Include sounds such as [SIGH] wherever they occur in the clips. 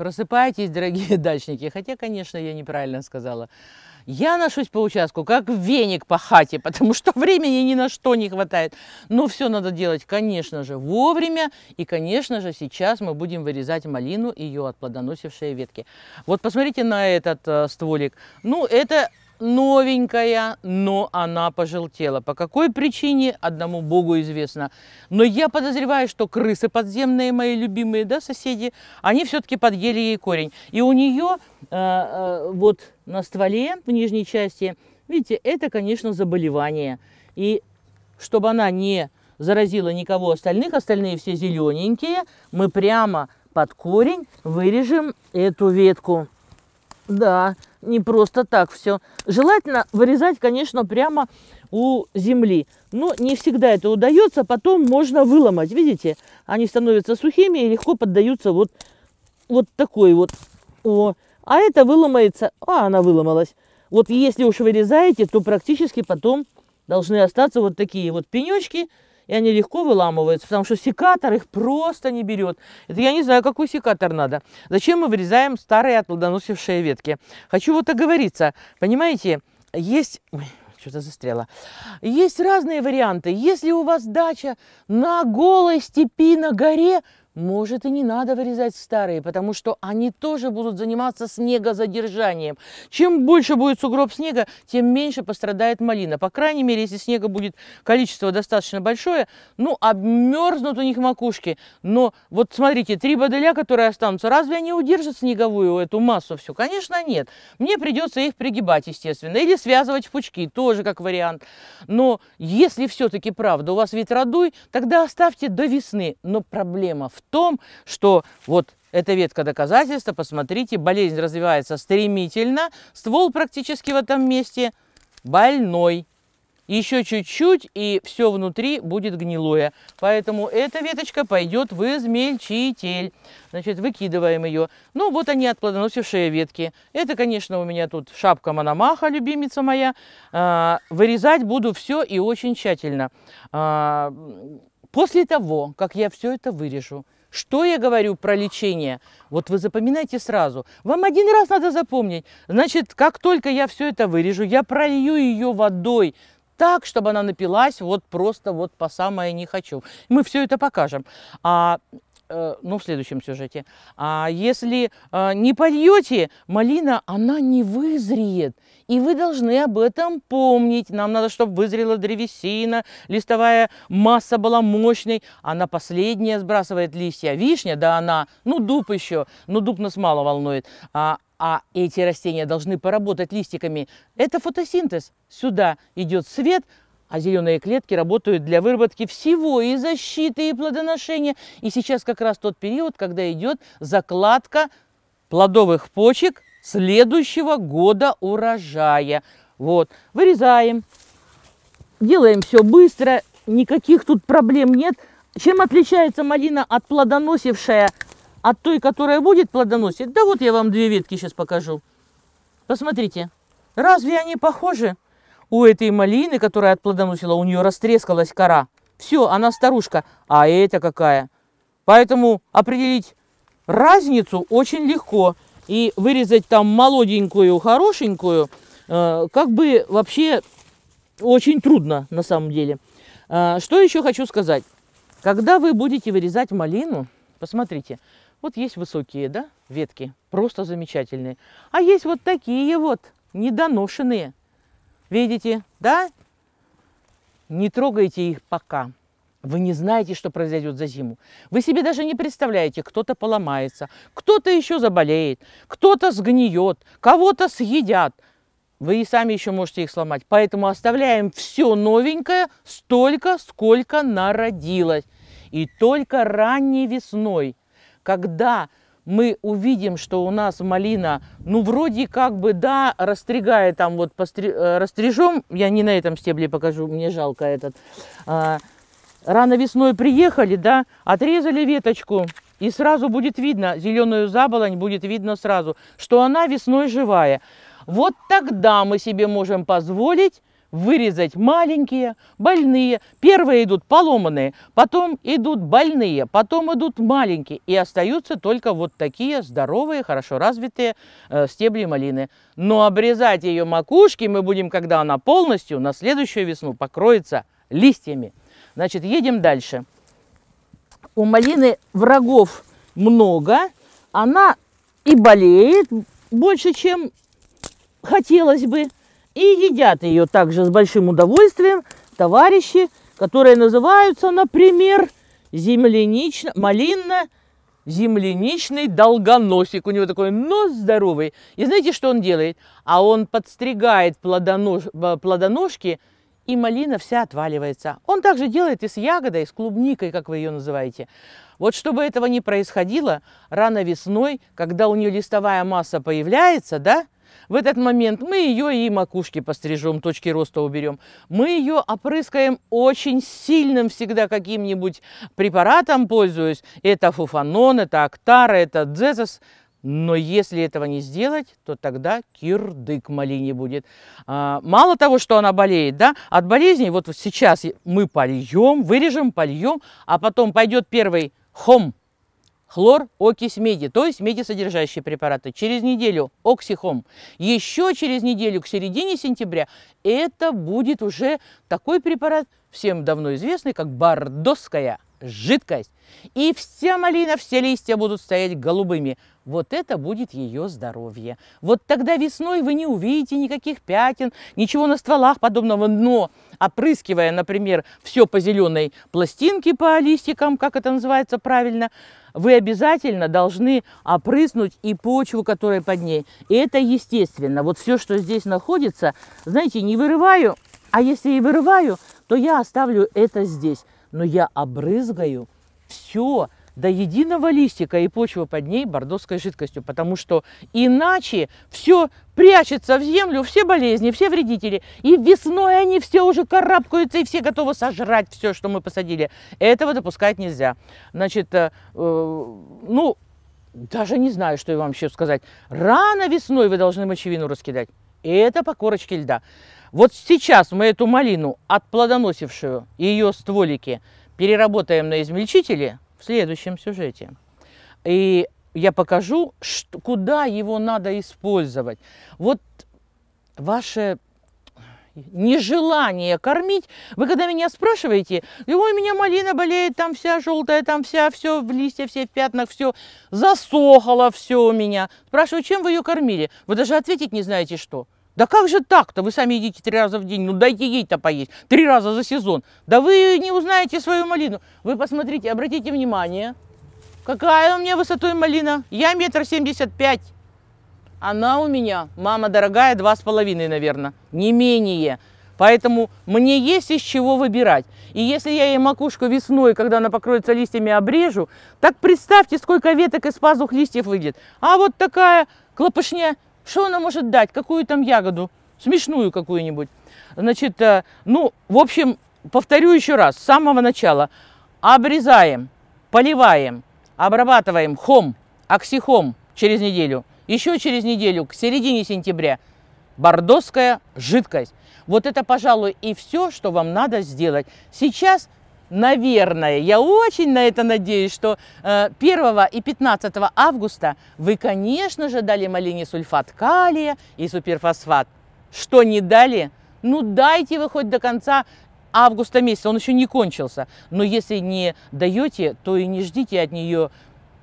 Просыпайтесь, дорогие [LAUGHS] дачники. Хотя, конечно, я неправильно сказала. Я ношусь по участку, как веник по хате, [LAUGHS] потому что времени ни на что не хватает. Но ну, все надо делать, конечно же, вовремя. И, конечно же, сейчас мы будем вырезать малину и ее от отплодоносившие ветки. Вот посмотрите на этот э, стволик. Ну, это новенькая, но она пожелтела. По какой причине, одному богу известно. Но я подозреваю, что крысы подземные, мои любимые да, соседи, они все-таки подъели ей корень. И у нее э, э, вот на стволе, в нижней части, видите, это, конечно, заболевание. И чтобы она не заразила никого остальных, остальные все зелененькие, мы прямо под корень вырежем эту ветку. Да, не просто так все. Желательно вырезать, конечно, прямо у земли. Но не всегда это удается, потом можно выломать. Видите, они становятся сухими и легко поддаются вот, вот такой вот. О, а это выломается, а она выломалась. Вот если уж вырезаете, то практически потом должны остаться вот такие вот пенечки, и они легко выламываются, потому что секатор их просто не берет. Это я не знаю, какой секатор надо. Зачем мы вырезаем старые отлодоносившие ветки? Хочу вот оговориться. Понимаете, есть... что-то застряло. Есть разные варианты. Если у вас дача на голой степи, на горе, может, и не надо вырезать старые, потому что они тоже будут заниматься снегозадержанием. Чем больше будет сугроб снега, тем меньше пострадает малина. По крайней мере, если снега будет количество достаточно большое, ну, обмерзнут у них макушки. Но вот смотрите, три боделя, которые останутся, разве они удержат снеговую эту массу всю? Конечно, нет. Мне придется их пригибать, естественно, или связывать в пучки, тоже как вариант. Но если все-таки правда, у вас ветродуй, тогда оставьте до весны. Но проблема в в том, что вот эта ветка доказательства, посмотрите, болезнь развивается стремительно, ствол практически в этом месте больной. Еще чуть-чуть, и все внутри будет гнилое. Поэтому эта веточка пойдет в измельчитель. Значит, выкидываем ее. Ну, вот они, отплодоносившие ветки. Это, конечно, у меня тут шапка Мономаха, любимица моя. А, вырезать буду все и очень тщательно. А, После того, как я все это вырежу, что я говорю про лечение? Вот вы запоминайте сразу. Вам один раз надо запомнить. Значит, как только я все это вырежу, я пролью ее водой так, чтобы она напилась вот просто вот по самое не хочу. Мы все это покажем. А Э, ну, в следующем сюжете. А если э, не польете, малина, она не вызреет. И вы должны об этом помнить. Нам надо, чтобы вызрела древесина, листовая масса была мощной. Она последняя сбрасывает листья. Вишня, да она, ну, дуб еще, но дуб нас мало волнует. А, а эти растения должны поработать листиками. Это фотосинтез. Сюда идет свет, а зеленые клетки работают для выработки всего, и защиты, и плодоношения. И сейчас как раз тот период, когда идет закладка плодовых почек следующего года урожая. Вот, вырезаем, делаем все быстро, никаких тут проблем нет. Чем отличается малина от плодоносившая, от той, которая будет плодоносить? Да вот я вам две ветки сейчас покажу. Посмотрите, разве они похожи? у этой малины, которая отплодоносила, у нее растрескалась кора. Все, она старушка. А это какая? Поэтому определить разницу очень легко. И вырезать там молоденькую, хорошенькую, э, как бы вообще очень трудно на самом деле. Э, что еще хочу сказать. Когда вы будете вырезать малину, посмотрите, вот есть высокие да, ветки, просто замечательные. А есть вот такие вот недоношенные. Видите, да? Не трогайте их пока. Вы не знаете, что произойдет за зиму. Вы себе даже не представляете, кто-то поломается, кто-то еще заболеет, кто-то сгниет, кого-то съедят. Вы и сами еще можете их сломать. Поэтому оставляем все новенькое столько, сколько народилось. И только ранней весной, когда мы увидим, что у нас малина, ну, вроде как бы, да, растригая там вот постри... Э, растрижем, я не на этом стебле покажу, мне жалко этот. А, рано весной приехали, да, отрезали веточку, и сразу будет видно, зеленую заболонь будет видно сразу, что она весной живая. Вот тогда мы себе можем позволить вырезать маленькие, больные. Первые идут поломанные, потом идут больные, потом идут маленькие. И остаются только вот такие здоровые, хорошо развитые э, стебли малины. Но обрезать ее макушки мы будем, когда она полностью на следующую весну покроется листьями. Значит, едем дальше. У малины врагов много. Она и болеет больше, чем хотелось бы. И едят ее также с большим удовольствием товарищи, которые называются, например, землянично, малинно земляничный долгоносик. У него такой нос здоровый. И знаете, что он делает? А он подстригает плодонож, э, плодоножки, и малина вся отваливается. Он также делает и с ягодой, и с клубникой, как вы ее называете. Вот чтобы этого не происходило, рано весной, когда у нее листовая масса появляется, да, в этот момент мы ее и макушки пострижем, точки роста уберем. Мы ее опрыскаем очень сильным всегда каким-нибудь препаратом, пользуюсь. Это фуфанон, это актара, это дзезос. Но если этого не сделать, то тогда кирдык малине будет. А, мало того, что она болеет, да, от болезней вот сейчас мы польем, вырежем, польем, а потом пойдет первый хом – хлор, окись меди, то есть медисодержащие препараты. Через неделю оксихом. Еще через неделю, к середине сентября, это будет уже такой препарат, всем давно известный, как бордоская жидкость. И вся малина, все листья будут стоять голубыми. Вот это будет ее здоровье. Вот тогда весной вы не увидите никаких пятен, ничего на стволах подобного. Но опрыскивая, например, все по зеленой пластинке, по листикам, как это называется правильно, вы обязательно должны опрыснуть и почву, которая под ней. И это естественно. Вот все, что здесь находится, знаете, не вырываю, а если и вырываю, то я оставлю это здесь но я обрызгаю все до единого листика и почву под ней бордовской жидкостью, потому что иначе все прячется в землю, все болезни, все вредители. И весной они все уже карабкаются, и все готовы сожрать все, что мы посадили. Этого допускать нельзя. Значит, э, э ну, даже не знаю, что я вам еще сказать. Рано весной вы должны мочевину раскидать. И это по корочке льда. Вот сейчас мы эту малину, отплодоносившую и ее стволики, переработаем на измельчители в следующем сюжете. И я покажу, что, куда его надо использовать. Вот ваше нежелание кормить. Вы когда меня спрашиваете, ой, у меня малина болеет, там вся желтая, там вся, все в листья, все в пятнах, все засохло, все у меня. Спрашиваю, чем вы ее кормили? Вы даже ответить не знаете, что. Да как же так-то? Вы сами едите три раза в день. Ну дайте ей-то поесть. Три раза за сезон. Да вы не узнаете свою малину. Вы посмотрите, обратите внимание. Какая у меня высотой малина? Я метр семьдесят пять. Она у меня, мама дорогая, два с половиной, наверное. Не менее. Поэтому мне есть из чего выбирать. И если я ей макушку весной, когда она покроется листьями, обрежу, так представьте, сколько веток из пазух листьев выйдет. А вот такая клопышня что она может дать? Какую там ягоду? Смешную какую-нибудь. Значит, э, ну, в общем, повторю еще раз, с самого начала. Обрезаем, поливаем, обрабатываем хом, оксихом через неделю. Еще через неделю, к середине сентября, бордоская жидкость. Вот это, пожалуй, и все, что вам надо сделать. Сейчас наверное, я очень на это надеюсь, что 1 э, и 15 августа вы, конечно же, дали малине сульфат калия и суперфосфат. Что не дали? Ну, дайте вы хоть до конца августа месяца, он еще не кончился. Но если не даете, то и не ждите от нее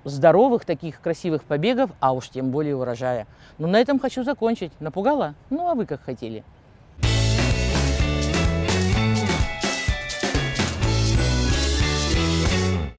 здоровых, таких красивых побегов, а уж тем более урожая. Но ну, на этом хочу закончить. Напугала? Ну, а вы как хотели.